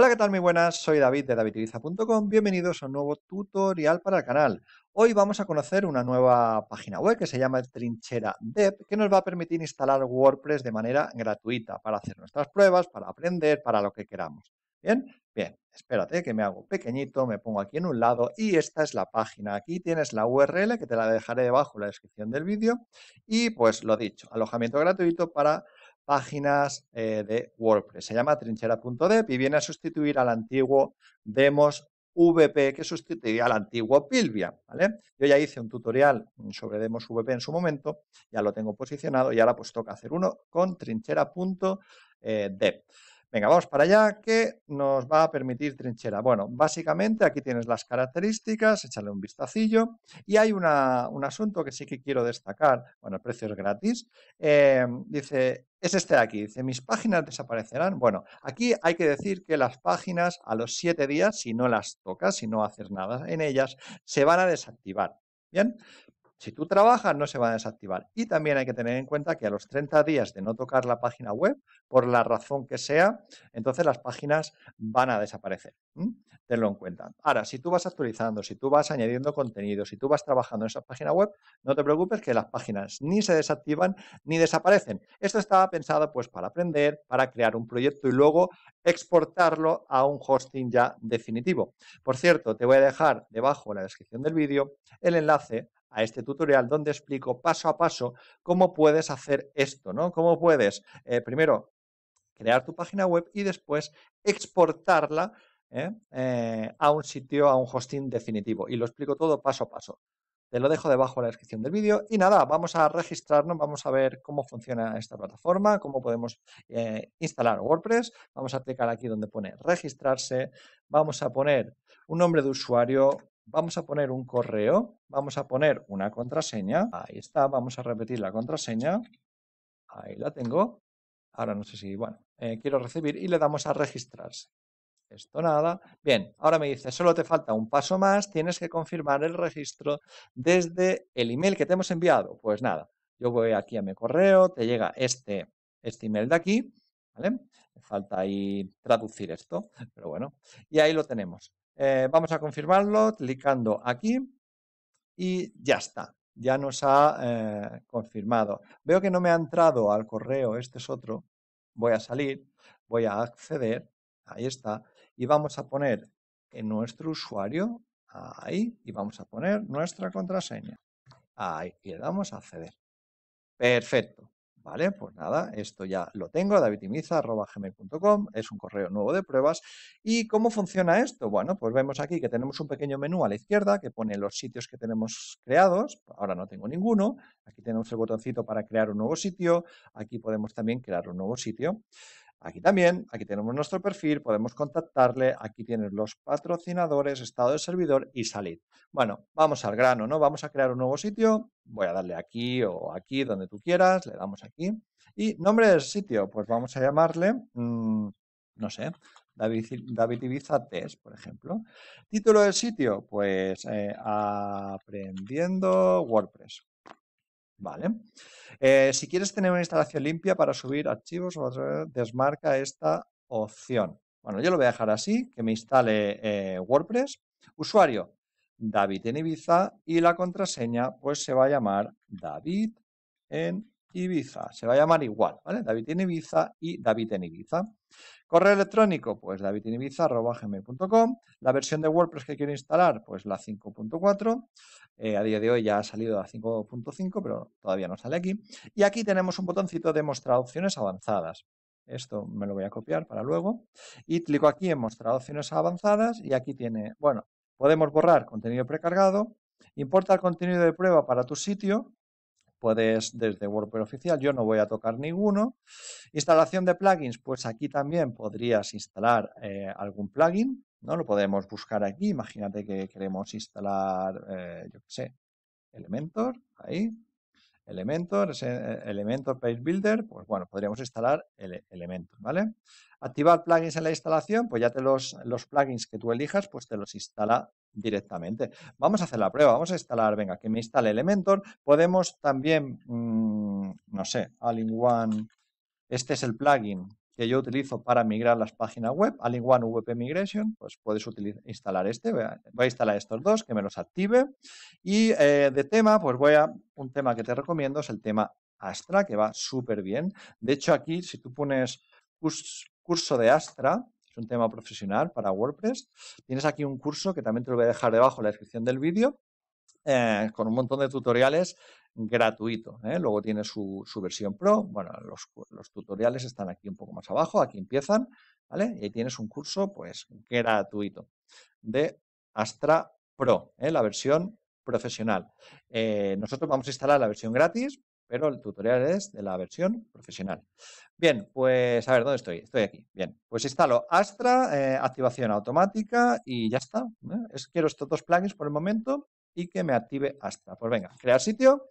Hola, ¿qué tal? Muy buenas, soy David de DavidIriza.com. Bienvenidos a un nuevo tutorial para el canal. Hoy vamos a conocer una nueva página web que se llama Trinchera Dev, que nos va a permitir instalar WordPress de manera gratuita para hacer nuestras pruebas, para aprender, para lo que queramos. Bien, bien, espérate que me hago pequeñito, me pongo aquí en un lado y esta es la página. Aquí tienes la URL que te la dejaré debajo en la descripción del vídeo y pues lo dicho, alojamiento gratuito para páginas eh, de WordPress. Se llama trinchera.dev y viene a sustituir al antiguo Demos VP que sustituía al antiguo Pilvia. Yo ya hice un tutorial sobre Demos VP en su momento, ya lo tengo posicionado y ahora pues toca hacer uno con trinchera.dev. Venga, vamos para allá, que nos va a permitir trinchera. Bueno, básicamente aquí tienes las características, échale un vistacillo. Y hay un asunto que sí que quiero destacar, bueno, el precio es gratis. Eh, dice, es este de aquí, dice, mis páginas desaparecerán. Bueno, aquí hay que decir que las páginas a los siete días, si no las tocas, si no haces nada en ellas, se van a desactivar. Bien, si tú trabajas, no se va a desactivar. Y también hay que tener en cuenta que a los 30 días de no tocar la página web, por la razón que sea, entonces las páginas van a desaparecer tenlo en cuenta. Ahora, si tú vas actualizando, si tú vas añadiendo contenido, si tú vas trabajando en esa página web, no te preocupes que las páginas ni se desactivan ni desaparecen. Esto estaba pensado pues para aprender, para crear un proyecto y luego exportarlo a un hosting ya definitivo. Por cierto, te voy a dejar debajo en la descripción del vídeo el enlace a este tutorial donde explico paso a paso cómo puedes hacer esto, ¿no? Cómo puedes, eh, primero, crear tu página web y después exportarla ¿eh? Eh, a un sitio, a un hosting definitivo. Y lo explico todo paso a paso. Te lo dejo debajo en la descripción del vídeo. Y nada, vamos a registrarnos, vamos a ver cómo funciona esta plataforma, cómo podemos eh, instalar WordPress. Vamos a clicar aquí donde pone registrarse, vamos a poner un nombre de usuario, vamos a poner un correo, vamos a poner una contraseña. Ahí está, vamos a repetir la contraseña. Ahí la tengo. Ahora no sé si, bueno, quiero recibir y le damos a registrarse. Esto nada. Bien, ahora me dice, solo te falta un paso más, tienes que confirmar el registro desde el email que te hemos enviado. Pues nada, yo voy aquí a mi correo, te llega este, este email de aquí, ¿vale? Me falta ahí traducir esto, pero bueno, y ahí lo tenemos. Eh, vamos a confirmarlo clicando aquí y ya está. Ya nos ha eh, confirmado. Veo que no me ha entrado al correo, este es otro. Voy a salir, voy a acceder, ahí está y vamos a poner en nuestro usuario, ahí, y vamos a poner nuestra contraseña. Ahí, y le damos a acceder. Perfecto. Vale, pues nada, esto ya lo tengo, davidimiza.gmail.com, es un correo nuevo de pruebas. ¿Y cómo funciona esto? Bueno, pues vemos aquí que tenemos un pequeño menú a la izquierda que pone los sitios que tenemos creados, ahora no tengo ninguno, aquí tenemos el botoncito para crear un nuevo sitio, aquí podemos también crear un nuevo sitio. Aquí también, aquí tenemos nuestro perfil, podemos contactarle, aquí tienes los patrocinadores, estado de servidor y salir. Bueno, vamos al grano, ¿no? Vamos a crear un nuevo sitio, voy a darle aquí o aquí, donde tú quieras, le damos aquí. Y nombre del sitio, pues vamos a llamarle, mm, no sé, David, Ibiza por ejemplo. Título del sitio, pues eh, aprendiendo WordPress. Vale. Eh, si quieres tener una instalación limpia para subir archivos, desmarca esta opción. Bueno, yo lo voy a dejar así, que me instale eh, WordPress. Usuario, David en Ibiza y la contraseña pues se va a llamar David en Ibiza. Se va a llamar igual, ¿vale? David en Ibiza y David en Ibiza. Correo electrónico, pues gmail.com, La versión de WordPress que quiero instalar, pues la 5.4. Eh, a día de hoy ya ha salido la 5.5, pero todavía no sale aquí. Y aquí tenemos un botoncito de mostrar opciones avanzadas. Esto me lo voy a copiar para luego. Y clico aquí en mostrar opciones avanzadas y aquí tiene, bueno, podemos borrar contenido precargado, importa el contenido de prueba para tu sitio, puedes desde WordPress oficial, yo no voy a tocar ninguno. Instalación de plugins, pues aquí también podrías instalar eh, algún plugin, ¿no? Lo podemos buscar aquí, imagínate que queremos instalar, eh, yo qué sé, Elementor, ahí, Elementor, eh, Elementor Page Builder, pues bueno, podríamos instalar el Elementor, ¿vale? Activar plugins en la instalación, pues ya te los, los plugins que tú elijas, pues te los instala directamente. Vamos a hacer la prueba, vamos a instalar, venga, que me instale Elementor. Podemos también, mm, no sé, All One, este es el plugin que yo utilizo para migrar las páginas web, All-in-One VP Migration, pues puedes instalar este, voy a, instalar estos dos, que me los active. Y eh, de tema, pues voy a, un tema que te recomiendo es el tema Astra, que va súper bien. De hecho, aquí, si tú pones curso de Astra, es un tema profesional para WordPress, tienes aquí un curso que también te lo voy a dejar debajo en la descripción del vídeo, eh, con un montón de tutoriales gratuito. ¿eh? Luego tiene su, versión pro. Bueno, los, tutoriales están aquí un poco más abajo, aquí empiezan, ¿vale? Y ahí tienes un curso, pues, gratuito de Astra Pro, ¿eh? la versión profesional. Eh, nosotros vamos a instalar la versión gratis, pero el tutorial es de la versión profesional. Bien, pues a ver, ¿dónde estoy? Estoy aquí. Bien, pues instalo Astra, activación automática y ya está. Es, quiero estos dos plugins por el momento y que me active Astra. Pues venga, crear sitio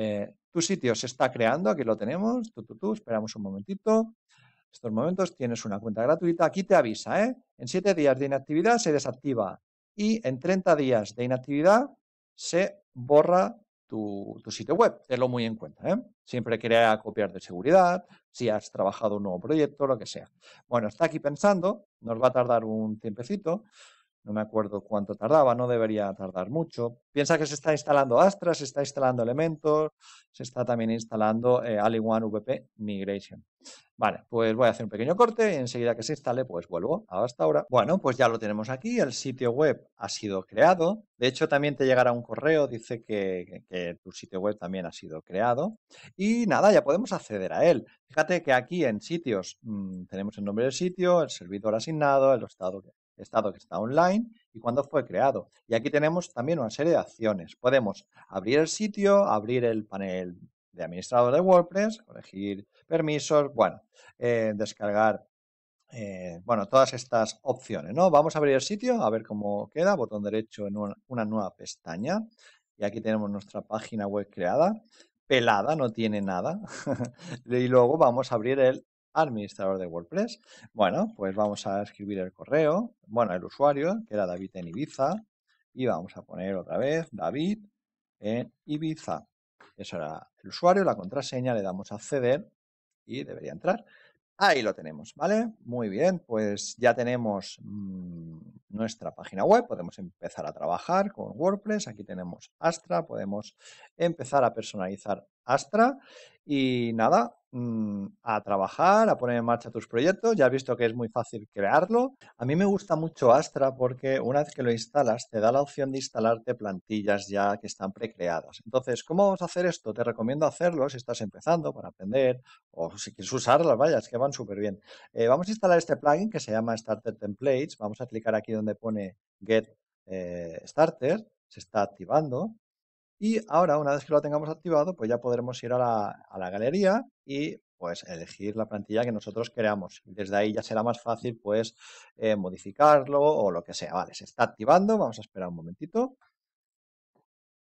eh, tu sitio se está creando, aquí lo tenemos, esperamos un momentito. En estos momentos tienes una cuenta gratuita, aquí te avisa, ¿eh? En 7 días de inactividad se desactiva y en 30 días de inactividad se borra tu, sitio web. Tenlo muy en cuenta, ¿eh? Siempre crea copiar de seguridad, si has trabajado un nuevo proyecto, lo que sea. Bueno, está aquí pensando, nos va a tardar un tiempecito no me acuerdo cuánto tardaba, no debería tardar mucho. Piensa que se está instalando Astra, se está instalando Elementor, se está también instalando eh, ali one VP Migration. Vale, pues voy a hacer un pequeño corte y enseguida que se instale, pues vuelvo a hasta ahora. Bueno, pues ya lo tenemos aquí, el sitio web ha sido creado. De hecho, también te llegará un correo, dice que, tu sitio web también ha sido creado. Y nada, ya podemos acceder a él. Fíjate que aquí en sitios mm, tenemos el nombre del sitio, el servidor asignado, el estado estado que está online y cuándo fue creado. Y aquí tenemos también una serie de acciones. Podemos abrir el sitio, abrir el panel de administrador de WordPress, elegir permisos, bueno, eh, descargar, eh, bueno, todas estas opciones, ¿no? Vamos a abrir el sitio, a ver cómo queda, botón derecho en una nueva pestaña. Y aquí tenemos nuestra página web creada pelada, no tiene nada. y luego vamos a abrir el administrador de WordPress. Bueno, pues vamos a escribir el correo, bueno, el usuario, que era David en Ibiza, y vamos a poner otra vez David en Ibiza. Eso era el usuario, la contraseña, le damos a acceder y debería entrar. Ahí lo tenemos, ¿vale? Muy bien, pues ya tenemos mm, nuestra página web, podemos empezar a trabajar con WordPress, aquí tenemos Astra, podemos empezar a personalizar Astra. Y nada, mm, a trabajar, a poner en marcha tus proyectos. Ya has visto que es muy fácil crearlo. A mí me gusta mucho Astra porque una vez que lo instalas te da la opción de instalarte plantillas ya que están precreadas. Entonces, ¿cómo vamos a hacer esto? Te recomiendo hacerlo si estás empezando para aprender o si quieres usarlas, vaya, es que van súper bien. Eh, vamos a instalar este plugin que se llama Starter Templates. Vamos a clicar aquí donde pone Get eh, Starter. Se está activando. Y ahora, una vez que lo tengamos activado, pues ya podremos ir a la, galería y pues elegir la plantilla que nosotros creamos. Desde ahí ya será más fácil pues eh, modificarlo o lo que sea. Vale, se está activando, vamos a esperar un momentito.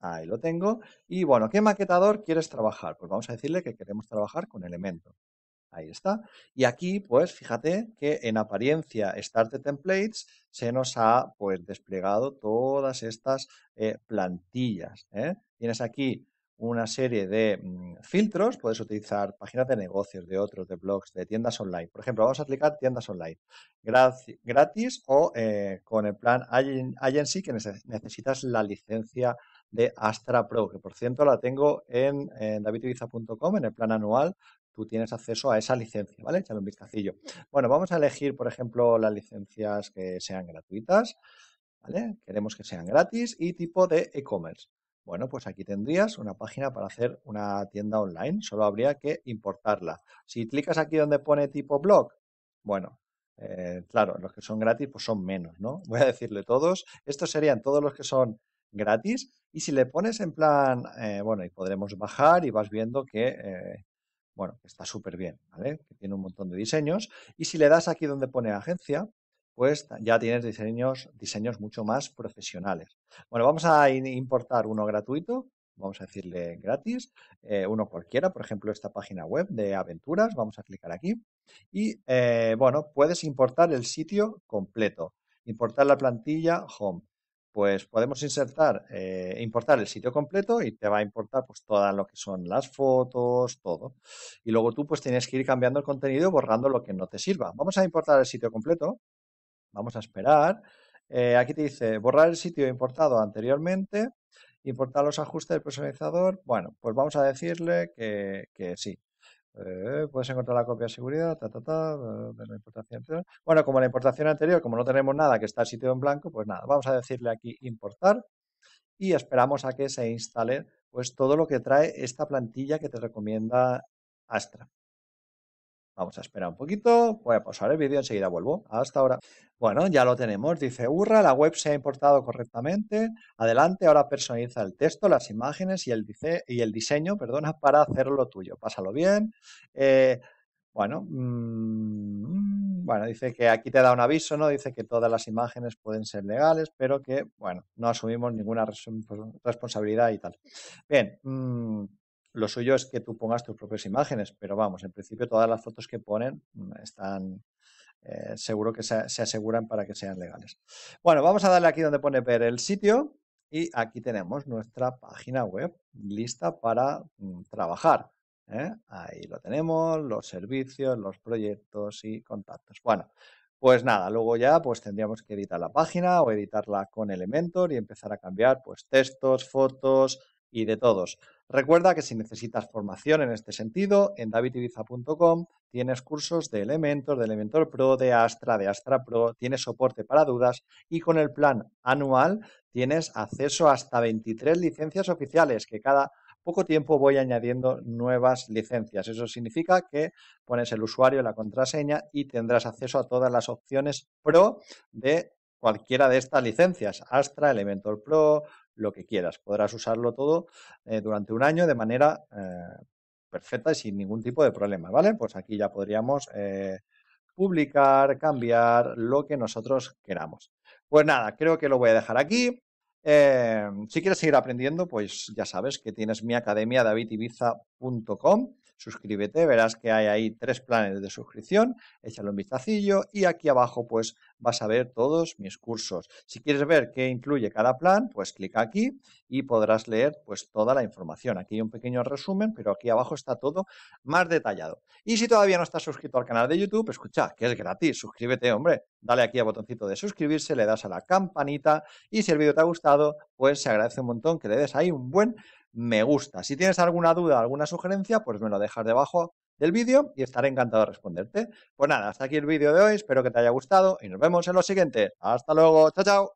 Ahí lo tengo. Y bueno, ¿qué maquetador quieres trabajar? Pues vamos a decirle que queremos trabajar con Elemento. Ahí está. Y aquí, pues fíjate que en apariencia Start Templates se nos ha pues desplegado todas estas eh, plantillas. ¿eh? Tienes aquí una serie de mm, filtros, puedes utilizar páginas de negocios, de otros, de blogs, de tiendas online. Por ejemplo, vamos a aplicar tiendas online gratis, o eh, con el plan agency que necesitas la licencia de Astra Pro, que por cierto la tengo en, en en el plan anual tú tienes acceso a esa licencia, ¿vale? Échale un vistacillo. Bueno, vamos a elegir, por ejemplo, las licencias que sean gratuitas, ¿vale? Queremos que sean gratis y tipo de e-commerce. Bueno, pues aquí tendrías una página para hacer una tienda online, solo habría que importarla. Si clicas aquí donde pone tipo blog, bueno, eh, claro, los que son gratis pues son menos, ¿no? Voy a decirle todos, estos serían todos los que son gratis y si le pones en plan, eh, bueno, y podremos bajar y vas viendo que eh, bueno, está súper bien, ¿vale? Que tiene un montón de diseños. Y si le das aquí donde pone agencia, pues ya tienes diseños, diseños mucho más profesionales. Bueno, vamos a importar uno gratuito, vamos a decirle gratis, eh, uno cualquiera, por ejemplo, esta página web de aventuras, vamos a clicar aquí. Y eh, bueno, puedes importar el sitio completo, importar la plantilla home pues podemos insertar, eh, importar el sitio completo y te va a importar pues todas lo que son las fotos, todo. Y luego tú pues tienes que ir cambiando el contenido, borrando lo que no te sirva. Vamos a importar el sitio completo, vamos a esperar. Eh, aquí te dice borrar el sitio importado anteriormente, importar los ajustes del personalizador. Bueno, pues vamos a decirle que sí, eh, puedes encontrar la copia de seguridad, de la importación anterior. Bueno, como la importación anterior, como no tenemos nada que está sitio en blanco, pues nada, vamos a decirle aquí importar y esperamos a que se instale pues todo lo que trae esta plantilla que te recomienda Astra. Vamos a esperar un poquito, voy a pausar el vídeo, enseguida vuelvo. Hasta ahora. Bueno, ya lo tenemos. Dice, hurra, la web se ha importado correctamente. Adelante, ahora personaliza el texto, las imágenes y el, y el diseño perdona, para hacerlo tuyo. Pásalo bien. Eh, bueno, mm, bueno, dice que aquí te da un aviso, ¿no? Dice que todas las imágenes pueden ser legales, pero que, bueno, no asumimos ninguna responsabilidad y tal. Bien, mm, lo suyo es que tú pongas tus propias imágenes, pero vamos, en principio todas las fotos que ponen mm, están, eh, seguro que se, aseguran para que sean legales. Bueno, vamos a darle aquí donde pone ver el sitio y aquí tenemos nuestra página web lista para mm, trabajar. ¿eh? Ahí lo tenemos, los servicios, los proyectos y contactos. Bueno, pues nada, luego ya pues tendríamos que editar la página o editarla con Elementor y empezar a cambiar pues textos, fotos y de todos. Recuerda que si necesitas formación en este sentido, en davidibiza.com tienes cursos de Elementor, de Elementor Pro, de Astra, de Astra Pro, tienes soporte para dudas y con el plan anual tienes acceso hasta 23 licencias oficiales que cada poco tiempo voy añadiendo nuevas licencias. Eso significa que pones el usuario, la contraseña y tendrás acceso a todas las opciones pro de cualquiera de estas licencias, Astra, Elementor Pro, lo que quieras. Podrás usarlo todo eh, durante un año de manera eh, perfecta y sin ningún tipo de problema, ¿vale? Pues aquí ya podríamos eh, publicar, cambiar lo que nosotros queramos. Pues nada, creo que lo voy a dejar aquí. si quieres seguir aprendiendo, pues ya sabes que tienes mi academia davidibiza.com suscríbete, verás que hay ahí tres planes de suscripción, échale un vistacillo y aquí abajo pues vas a ver todos mis cursos. Si quieres ver qué incluye cada plan, pues clic aquí y podrás leer pues toda la información. Aquí hay un pequeño resumen, pero aquí abajo está todo más detallado. Y si todavía no estás suscrito al canal de YouTube, escucha, que es gratis, suscríbete, hombre. Dale aquí al botoncito de suscribirse, le das a la campanita y si el vídeo te ha gustado, pues se agradece un montón que le des ahí un buen me gusta. Si tienes alguna duda, alguna sugerencia, pues me lo dejas debajo del vídeo y estaré encantado de responderte. Pues nada, hasta aquí el vídeo de hoy, espero que te haya gustado y nos vemos en lo siguiente. Hasta luego, chao, chao.